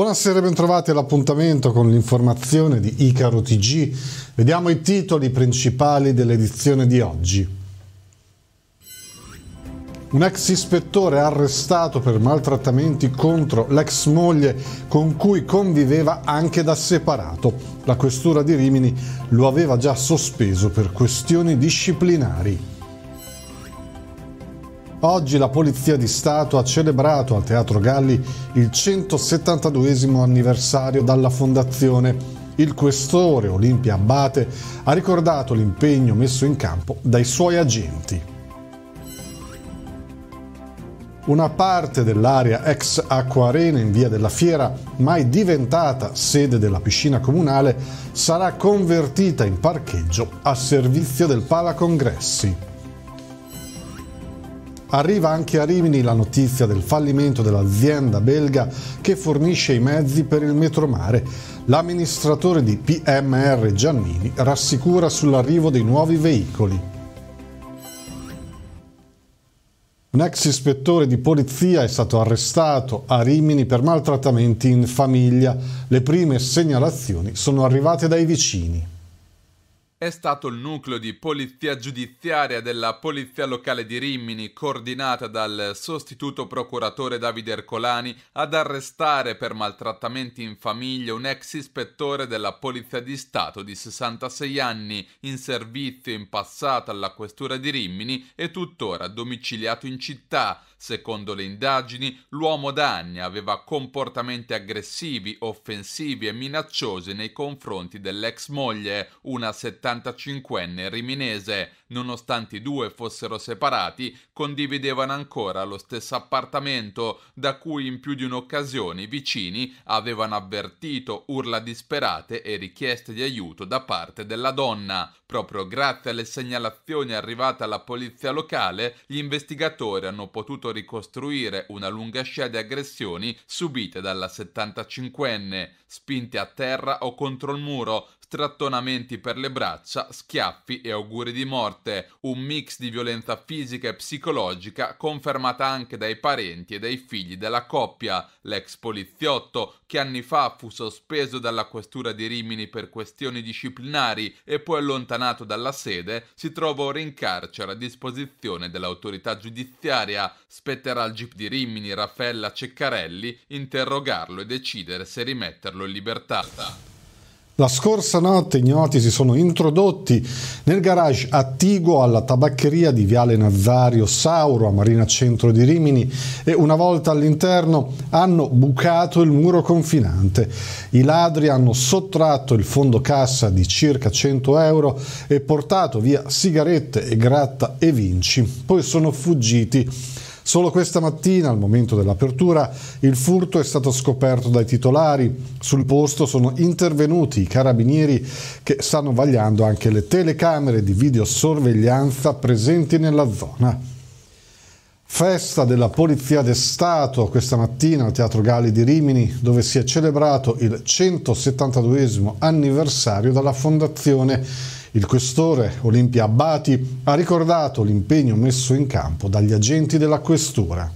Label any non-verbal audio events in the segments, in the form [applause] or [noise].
Buonasera, bentrovati all'appuntamento con l'informazione di Icaro TG. Vediamo i titoli principali dell'edizione di oggi. Un ex ispettore arrestato per maltrattamenti contro l'ex moglie con cui conviveva anche da separato. La questura di Rimini lo aveva già sospeso per questioni disciplinari. Oggi la Polizia di Stato ha celebrato al Teatro Galli il 172 anniversario dalla fondazione. Il questore Olimpia Abate ha ricordato l'impegno messo in campo dai suoi agenti. Una parte dell'area ex Acquarena in via della Fiera, mai diventata sede della piscina comunale, sarà convertita in parcheggio a servizio del Pala Congressi. Arriva anche a Rimini la notizia del fallimento dell'azienda belga che fornisce i mezzi per il metromare. L'amministratore di PMR Giannini rassicura sull'arrivo dei nuovi veicoli. Un ex ispettore di polizia è stato arrestato a Rimini per maltrattamenti in famiglia. Le prime segnalazioni sono arrivate dai vicini è stato il nucleo di polizia giudiziaria della Polizia Locale di Rimini, coordinata dal sostituto procuratore Davide Ercolani, ad arrestare per maltrattamenti in famiglia un ex ispettore della Polizia di Stato di 66 anni, in servizio in passato alla Questura di Rimini e tuttora domiciliato in città. Secondo le indagini, l'uomo da anni aveva comportamenti aggressivi, offensivi e minacciosi nei confronti dell'ex moglie, una 70 75enne riminese, nonostante i due fossero separati, condividevano ancora lo stesso appartamento da cui in più di un'occasione i vicini avevano avvertito urla disperate e richieste di aiuto da parte della donna. Proprio grazie alle segnalazioni arrivate alla polizia locale, gli investigatori hanno potuto ricostruire una lunga scia di aggressioni subite dalla 75enne, spinte a terra o contro il muro strattonamenti per le braccia, schiaffi e auguri di morte, un mix di violenza fisica e psicologica confermata anche dai parenti e dai figli della coppia, l'ex poliziotto che anni fa fu sospeso dalla questura di Rimini per questioni disciplinari e poi allontanato dalla sede, si trova ora in carcere a disposizione dell'autorità giudiziaria. Spetterà al GIP di Rimini Raffaella Ceccarelli interrogarlo e decidere se rimetterlo in libertà. La scorsa notte ignoti si sono introdotti nel garage attiguo alla tabaccheria di Viale Nazario Sauro a Marina Centro di Rimini e una volta all'interno hanno bucato il muro confinante. I ladri hanno sottratto il fondo cassa di circa 100 euro e portato via sigarette e gratta e vinci. Poi sono fuggiti Solo questa mattina, al momento dell'apertura, il furto è stato scoperto dai titolari. Sul posto sono intervenuti i carabinieri che stanno vagliando anche le telecamere di videosorveglianza presenti nella zona. Festa della Polizia d'Estato questa mattina al Teatro Gali di Rimini, dove si è celebrato il 172 anniversario della fondazione il questore Olimpia Abbati ha ricordato l'impegno messo in campo dagli agenti della questura.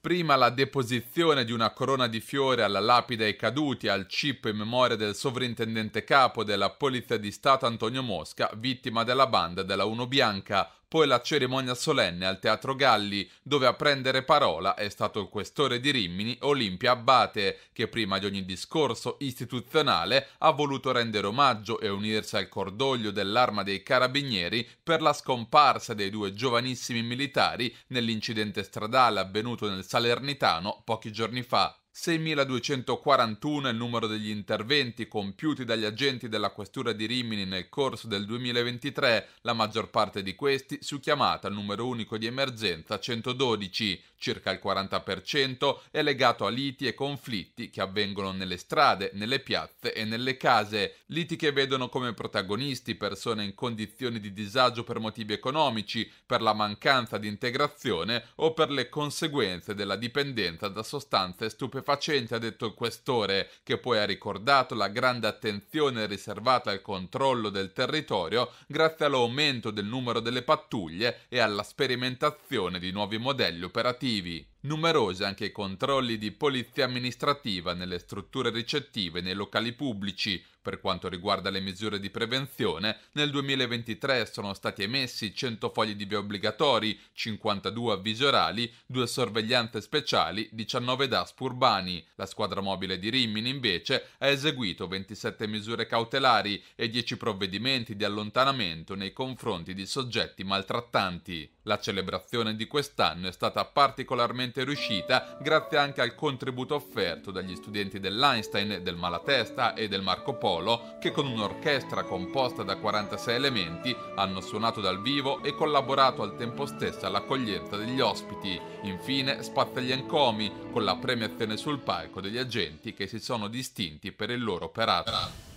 Prima la deposizione di una corona di fiore alla lapide ai caduti al CIP in memoria del sovrintendente capo della Polizia di Stato Antonio Mosca, vittima della banda della Uno Bianca, poi la cerimonia solenne al Teatro Galli, dove a prendere parola è stato il questore di Rimini Olimpia Abbate, che prima di ogni discorso istituzionale ha voluto rendere omaggio e unirsi al cordoglio dell'arma dei carabinieri per la scomparsa dei due giovanissimi militari nell'incidente stradale avvenuto nel Salernitano pochi giorni fa. 6.241 è il numero degli interventi compiuti dagli agenti della Questura di Rimini nel corso del 2023, la maggior parte di questi su chiamata al numero unico di emergenza 112, circa il 40% è legato a liti e conflitti che avvengono nelle strade, nelle piazze e nelle case, liti che vedono come protagonisti persone in condizioni di disagio per motivi economici, per la mancanza di integrazione o per le conseguenze della dipendenza da sostanze stupefacenti stupefacente, ha detto il questore, che poi ha ricordato la grande attenzione riservata al controllo del territorio grazie all'aumento del numero delle pattuglie e alla sperimentazione di nuovi modelli operativi. Numerosi anche i controlli di polizia amministrativa nelle strutture ricettive e nei locali pubblici. Per quanto riguarda le misure di prevenzione, nel 2023 sono stati emessi 100 fogli di via obbligatori, 52 avvisi orali, 2 sorveglianze speciali, 19 DASP urbani. La squadra mobile di Rimini, invece, ha eseguito 27 misure cautelari e 10 provvedimenti di allontanamento nei confronti di soggetti maltrattanti. La celebrazione di quest'anno è stata particolarmente finalmente riuscita grazie anche al contributo offerto dagli studenti dell'Einstein, del Malatesta e del Marco Polo che con un'orchestra composta da 46 elementi hanno suonato dal vivo e collaborato al tempo stesso all'accoglienza degli ospiti. Infine spazza gli encomi con la premiazione sul palco degli agenti che si sono distinti per il loro operato.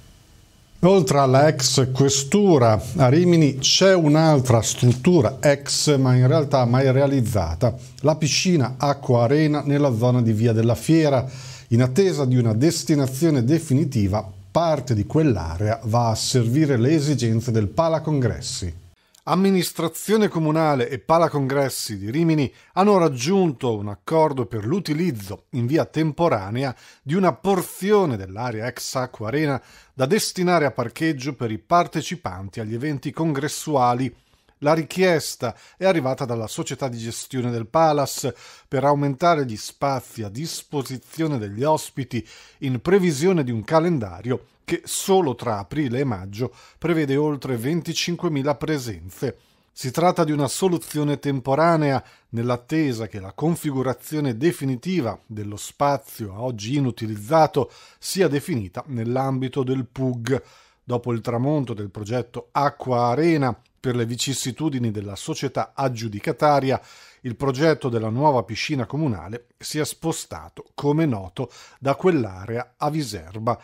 Oltre alla ex questura a Rimini c'è un'altra struttura ex ma in realtà mai realizzata, la piscina Acqua Arena nella zona di Via della Fiera. In attesa di una destinazione definitiva, parte di quell'area va a servire le esigenze del Pala Congressi amministrazione comunale e pala congressi di Rimini hanno raggiunto un accordo per l'utilizzo in via temporanea di una porzione dell'area ex Acqua Arena da destinare a parcheggio per i partecipanti agli eventi congressuali. La richiesta è arrivata dalla società di gestione del Palace per aumentare gli spazi a disposizione degli ospiti in previsione di un calendario che solo tra aprile e maggio prevede oltre 25.000 presenze. Si tratta di una soluzione temporanea nell'attesa che la configurazione definitiva dello spazio oggi inutilizzato sia definita nell'ambito del PUG. Dopo il tramonto del progetto Acqua Arena per le vicissitudini della società aggiudicataria, il progetto della nuova piscina comunale si è spostato, come noto, da quell'area a Viserba,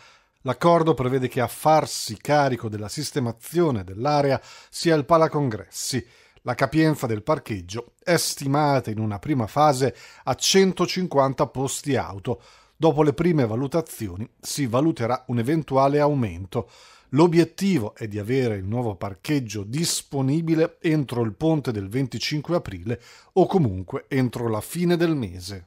L'accordo prevede che a farsi carico della sistemazione dell'area sia il Pala Congressi. La capienza del parcheggio è stimata in una prima fase a 150 posti auto. Dopo le prime valutazioni si valuterà un eventuale aumento. L'obiettivo è di avere il nuovo parcheggio disponibile entro il ponte del 25 aprile o comunque entro la fine del mese.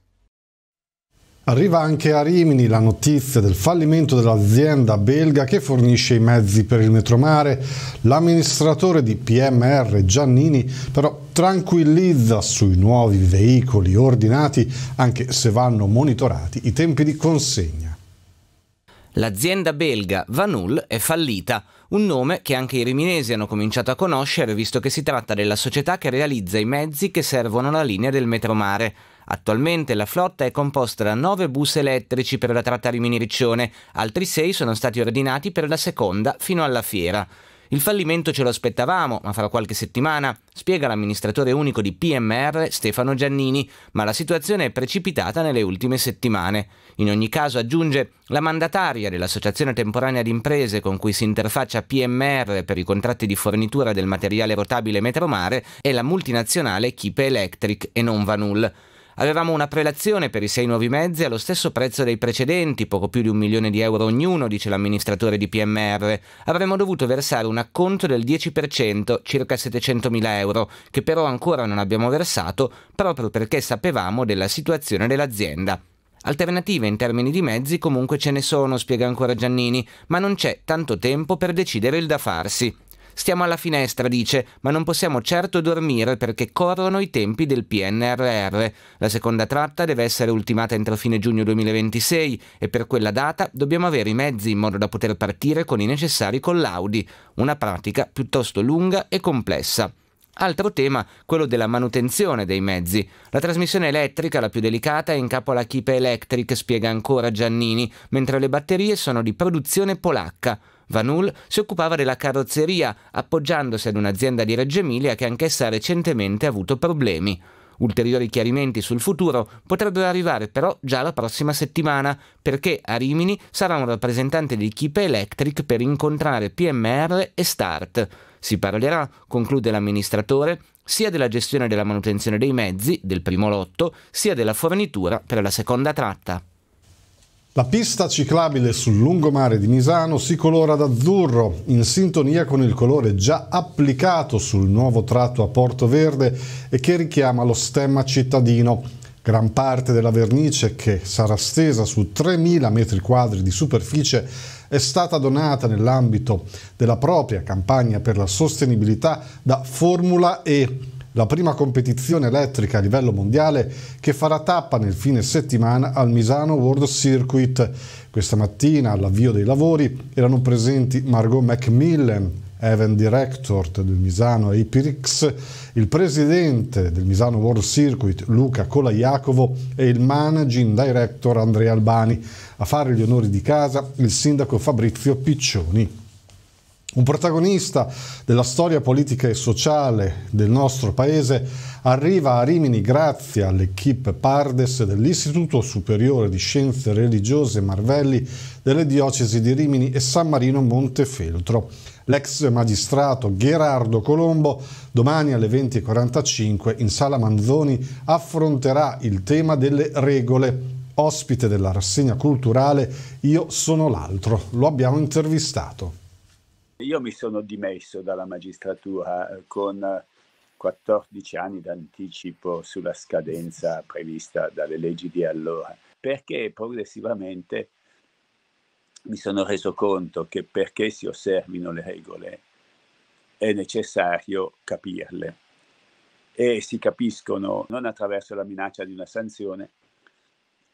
Arriva anche a Rimini la notizia del fallimento dell'azienda belga che fornisce i mezzi per il metromare. L'amministratore di PMR Giannini però tranquillizza sui nuovi veicoli ordinati anche se vanno monitorati i tempi di consegna. L'azienda belga Vanul è fallita, un nome che anche i riminesi hanno cominciato a conoscere visto che si tratta della società che realizza i mezzi che servono la linea del metromare. Attualmente la flotta è composta da 9 bus elettrici per la tratta Rimini-Riccione, altri 6 sono stati ordinati per la seconda fino alla fiera. Il fallimento ce lo aspettavamo, ma fra qualche settimana, spiega l'amministratore unico di PMR Stefano Giannini, ma la situazione è precipitata nelle ultime settimane. In ogni caso, aggiunge, la mandataria dell'Associazione Temporanea d'Imprese con cui si interfaccia PMR per i contratti di fornitura del materiale rotabile metromare è la multinazionale Kipe Electric e non va nulla. Avevamo una prelazione per i sei nuovi mezzi allo stesso prezzo dei precedenti, poco più di un milione di euro ognuno, dice l'amministratore di PMR. Avremmo dovuto versare un acconto del 10%, circa 700.000 euro, che però ancora non abbiamo versato proprio perché sapevamo della situazione dell'azienda. Alternative in termini di mezzi comunque ce ne sono, spiega ancora Giannini, ma non c'è tanto tempo per decidere il da farsi. Stiamo alla finestra, dice, ma non possiamo certo dormire perché corrono i tempi del PNRR. La seconda tratta deve essere ultimata entro fine giugno 2026 e per quella data dobbiamo avere i mezzi in modo da poter partire con i necessari collaudi, una pratica piuttosto lunga e complessa. Altro tema, quello della manutenzione dei mezzi. La trasmissione elettrica, la più delicata, è in capo alla Kipe Electric, spiega ancora Giannini, mentre le batterie sono di produzione polacca. Vanul si occupava della carrozzeria, appoggiandosi ad un'azienda di Reggio Emilia che anch'essa recentemente ha avuto problemi. Ulteriori chiarimenti sul futuro potrebbero arrivare però già la prossima settimana, perché a Rimini sarà un rappresentante di Kipe Electric per incontrare PMR e Start. Si parlerà, conclude l'amministratore, sia della gestione della manutenzione dei mezzi, del primo lotto, sia della fornitura per la seconda tratta. La pista ciclabile sul lungomare di Misano si colora d'azzurro, in sintonia con il colore già applicato sul nuovo tratto a Porto Verde e che richiama lo stemma cittadino. Gran parte della vernice, che sarà stesa su 3.000 m2 di superficie, è stata donata nell'ambito della propria campagna per la sostenibilità da Formula E, la prima competizione elettrica a livello mondiale che farà tappa nel fine settimana al Misano World Circuit. Questa mattina, all'avvio dei lavori, erano presenti Margot Macmillan, Event Director del Misano Apirix, il presidente del Misano World Circuit Luca Colaiacovo e il managing director Andrea Albani. A fare gli onori di casa il sindaco Fabrizio Piccioni. Un protagonista della storia politica e sociale del nostro paese arriva a Rimini grazie all'equipe Pardes dell'Istituto Superiore di Scienze Religiose Marvelli delle diocesi di Rimini e San Marino Montefeltro. L'ex magistrato Gherardo Colombo domani alle 20.45 in Sala Manzoni affronterà il tema delle regole. Ospite della rassegna culturale Io sono l'altro, lo abbiamo intervistato. Io mi sono dimesso dalla magistratura eh, con 14 eh, anni d'anticipo sulla scadenza prevista dalle leggi di allora, perché progressivamente mi sono reso conto che perché si osservino le regole è necessario capirle e si capiscono non attraverso la minaccia di una sanzione,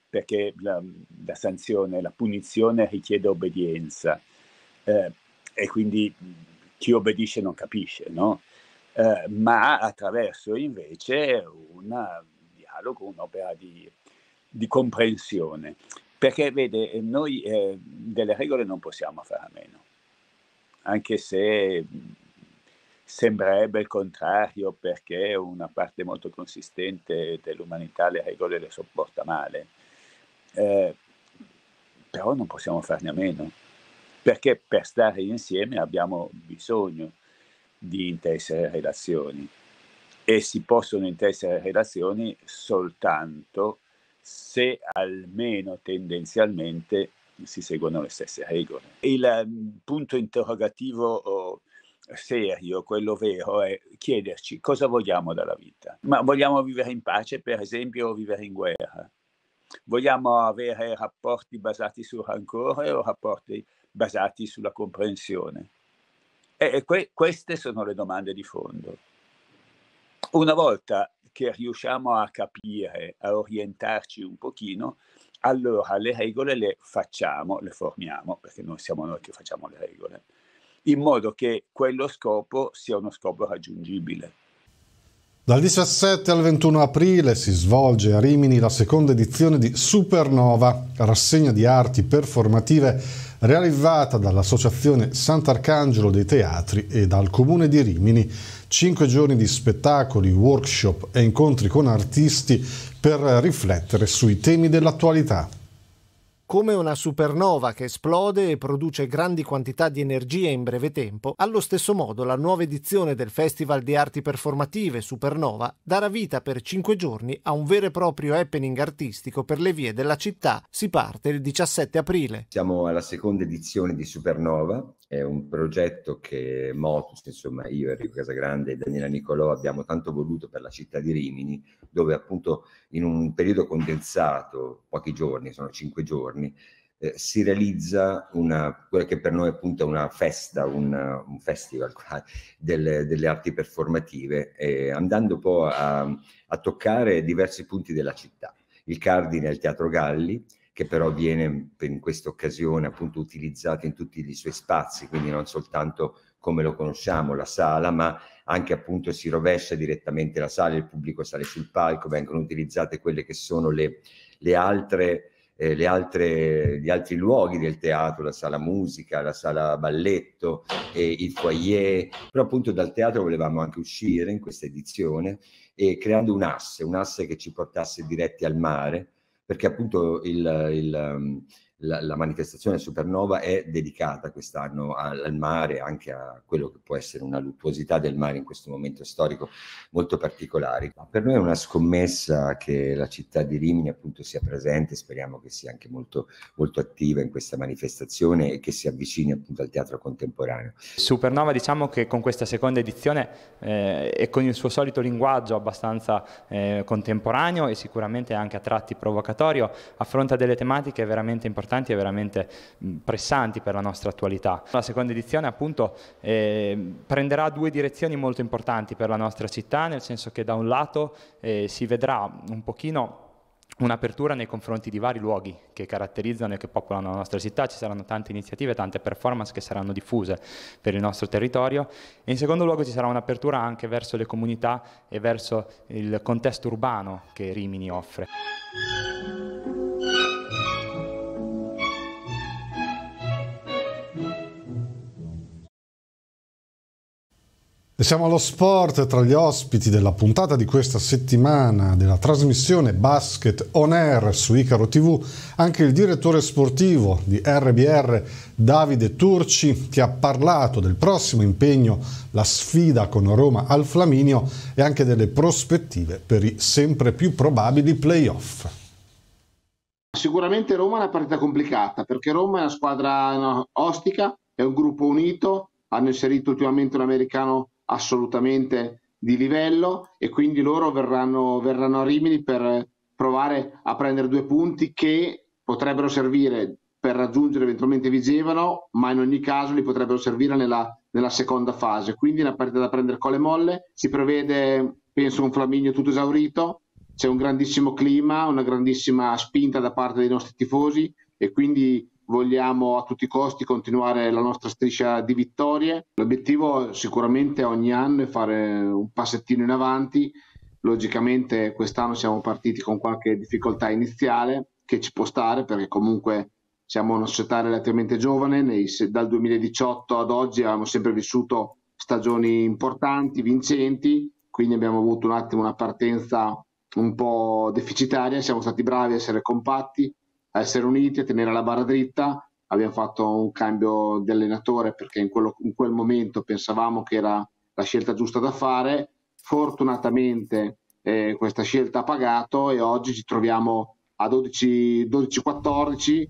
perché la, la sanzione, la punizione richiede obbedienza, eh, e quindi chi obbedisce non capisce, no? Eh, ma attraverso invece un dialogo, un'opera di, di comprensione. Perché vede, noi eh, delle regole non possiamo fare a meno, anche se sembrerebbe il contrario perché una parte molto consistente dell'umanità le regole le sopporta male. Eh, però non possiamo farne a meno perché per stare insieme abbiamo bisogno di intessere relazioni e si possono intessere relazioni soltanto se almeno tendenzialmente si seguono le stesse regole. Il ehm, punto interrogativo oh, serio, quello vero, è chiederci cosa vogliamo dalla vita. Ma vogliamo vivere in pace, per esempio, o vivere in guerra? Vogliamo avere rapporti basati sul rancore o rapporti basati sulla comprensione? E que- queste sono le domande di fondo. Una volta che riusciamo a capire, a orientarci un pochino, allora le regole le facciamo, le formiamo, perché non siamo noi che facciamo le regole, in modo che quello scopo sia uno scopo raggiungibile. Dal 17 al 21 aprile si svolge a Rimini la seconda edizione di Supernova, rassegna di arti performative realizzata dall'Associazione Sant'Arcangelo dei Teatri e dal Comune di Rimini. Cinque giorni di spettacoli, workshop e incontri con artisti per riflettere sui temi dell'attualità come una supernova che esplode e produce grandi quantità di energia in breve tempo, allo stesso modo la nuova edizione del Festival di Arti Performative Supernova darà vita per cinque giorni a un vero e proprio happening artistico per le vie della città. Si parte il 17 aprile. Siamo alla seconda edizione di Supernova, è un progetto che Motus, insomma io, Enrico Casagrande e Daniela Nicolò abbiamo tanto voluto per la città di Rimini, dove appunto in un periodo condensato, pochi giorni, sono cinque giorni, giorni. Eh, si realizza una, quella che per noi appunto è una festa, una, un festival delle, delle arti performative, eh, andando un po' a, a, toccare diversi punti della città. Il Cardine è Teatro Galli, che però viene in questa occasione appunto utilizzato in tutti i suoi spazi, quindi non soltanto come lo conosciamo, la sala, ma anche appunto si rovescia direttamente la sala, il pubblico sale sul palco, vengono utilizzate quelle che sono le, le altre eh, altre, gli altri luoghi del teatro, la sala musica, la sala balletto, eh, il foyer, però appunto dal teatro volevamo anche uscire in questa edizione e creando un asse, un asse che ci portasse diretti al mare, perché appunto il, il la, la, manifestazione supernova è dedicata quest'anno al, al, mare, anche a quello che può essere una luttuosità del mare in questo momento storico molto particolare. Per noi è una scommessa che la città di Rimini appunto sia presente, speriamo che sia anche molto, molto attiva in questa manifestazione e che si avvicini appunto al teatro contemporaneo. Supernova diciamo che con questa seconda edizione eh, e con il suo solito linguaggio abbastanza eh, contemporaneo e sicuramente anche a tratti provocatorio affronta delle tematiche veramente importanti importanti e veramente pressanti per la nostra attualità. La seconda edizione appunto eh, prenderà due direzioni molto importanti per la nostra città, nel senso che da un lato eh, si vedrà un pochino un'apertura nei confronti di vari luoghi che caratterizzano e che popolano la nostra città, ci saranno tante iniziative, tante performance che saranno diffuse per il nostro territorio e in secondo luogo ci sarà un'apertura anche verso le comunità e verso il contesto urbano che Rimini offre. E siamo allo sport tra gli ospiti della puntata di questa settimana della trasmissione Basket On Air su Icaro TV, anche il direttore sportivo di RBR Davide Turci che ha parlato del prossimo impegno, la sfida con Roma al Flaminio e anche delle prospettive per i sempre più probabili playoff. Sicuramente Roma è una partita complicata perché Roma è una squadra ostica, è un gruppo unito, hanno inserito ultimamente un americano assolutamente di livello e quindi loro verranno, verranno a Rimini per provare a prendere due punti che potrebbero servire per raggiungere eventualmente Vigevano, ma in ogni caso li potrebbero servire nella, nella seconda fase. Quindi una partita da prendere con le molle. Si prevede, penso, un Flaminio tutto esaurito. C'è un grandissimo clima, una grandissima spinta da parte dei nostri tifosi e quindi vogliamo a tutti i costi continuare la nostra striscia di vittorie. L'obiettivo sicuramente ogni anno è fare un passettino in avanti. Logicamente quest'anno siamo partiti con qualche difficoltà iniziale che ci può stare perché comunque siamo una società relativamente giovane, nei, dal 2018 ad oggi abbiamo sempre vissuto stagioni importanti, vincenti, quindi abbiamo avuto un attimo una partenza un po' deficitaria, siamo stati bravi a essere compatti, a essere uniti, a tenere la barra dritta. Abbiamo fatto un cambio di allenatore perché in, quello, in quel momento pensavamo che era la scelta giusta da fare. Fortunatamente eh, questa scelta ha pagato e oggi ci troviamo a 12-14,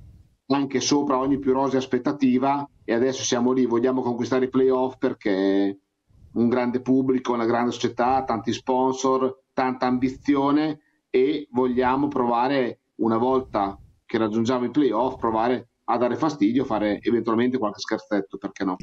anche sopra ogni più rosea aspettativa e adesso siamo lì, vogliamo conquistare i playoff perché un grande pubblico, una grande società, tanti sponsor, tanta ambizione e vogliamo provare una volta che raggiungiamo i playoff, provare a dare fastidio, fare eventualmente qualche scherzetto, perché no?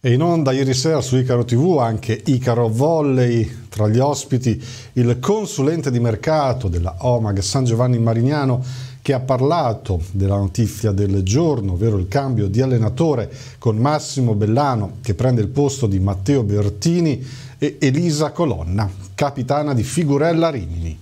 E in onda ieri sera su Icaro TV anche Icaro Volley, tra gli ospiti il consulente di mercato della Omag San Giovanni Marignano che ha parlato della notizia del giorno, ovvero il cambio di allenatore con Massimo Bellano che prende il posto di Matteo Bertini e Elisa Colonna, capitana di Figurella Rimini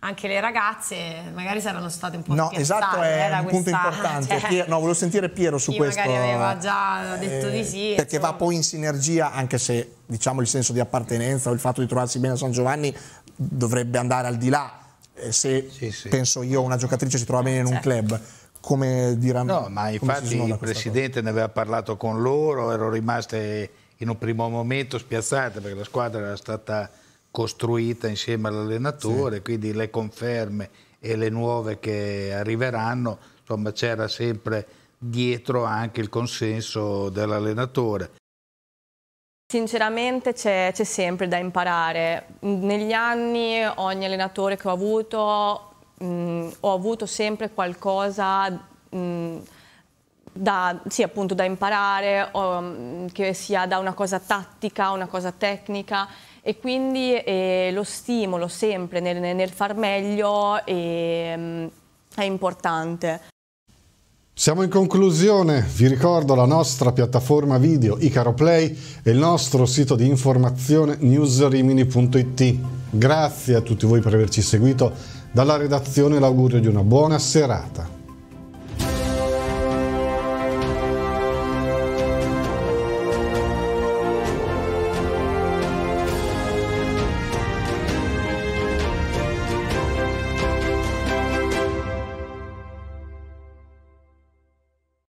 anche le ragazze magari saranno state un po' No, esatto, eh, è un punto questa... importante. [laughs] Cioè, Pier... no, volevo sentire Piero su questo. magari aveva eh, già detto eh, di sì. Perché insomma. va poi in sinergia, anche se diciamo il senso di appartenenza o il fatto di trovarsi bene a San Giovanni dovrebbe andare al di là. Eh, se sì, sì. penso io una giocatrice si trova bene in un certo. club come diranno no ma infatti il presidente ne aveva parlato con loro erano rimaste in un primo momento spiazzate perché la squadra era stata costruita insieme all'allenatore, sì. quindi le conferme e le nuove che arriveranno, insomma c'era sempre dietro anche il consenso dell'allenatore. Sinceramente c'è, sempre da imparare. Negli anni ogni allenatore che ho avuto, mh, ho avuto sempre qualcosa mh, da, sì, appunto, da imparare, o, che sia da una cosa tattica, una cosa tecnica e quindi eh, lo stimolo sempre nel, nel far meglio eh, è importante. Siamo in conclusione, vi ricordo la nostra piattaforma video Icaro Play e il nostro sito di informazione newsrimini.it. Grazie a tutti voi per averci seguito, dalla redazione l'augurio di una buona serata.